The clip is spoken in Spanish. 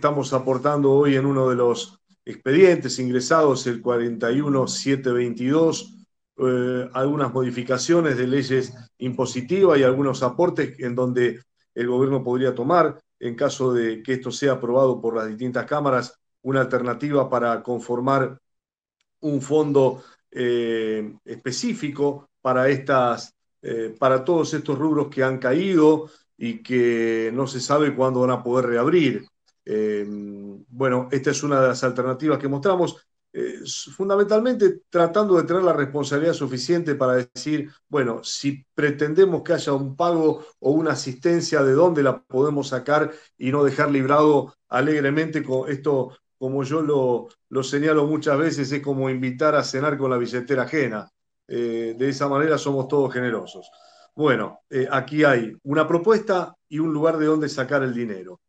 estamos aportando hoy en uno de los expedientes ingresados, el 41722, eh, algunas modificaciones de leyes impositivas y algunos aportes en donde el gobierno podría tomar, en caso de que esto sea aprobado por las distintas cámaras, una alternativa para conformar un fondo eh, específico para estas, eh, para todos estos rubros que han caído y que no se sabe cuándo van a poder reabrir. Em, bueno, esta es una de las alternativas que mostramos, fundamentalmente tratando de tener la responsabilidad suficiente para decir, bueno, si pretendemos que haya un pago o una asistencia, ¿de dónde la podemos sacar y no dejar librado alegremente con esto? Como yo lo, señalo muchas veces, es como invitar a cenar con la billetera ajena. Eh, de esa manera somos todos generosos. Bueno, eh, aquí hay una propuesta y un lugar de donde sacar el dinero.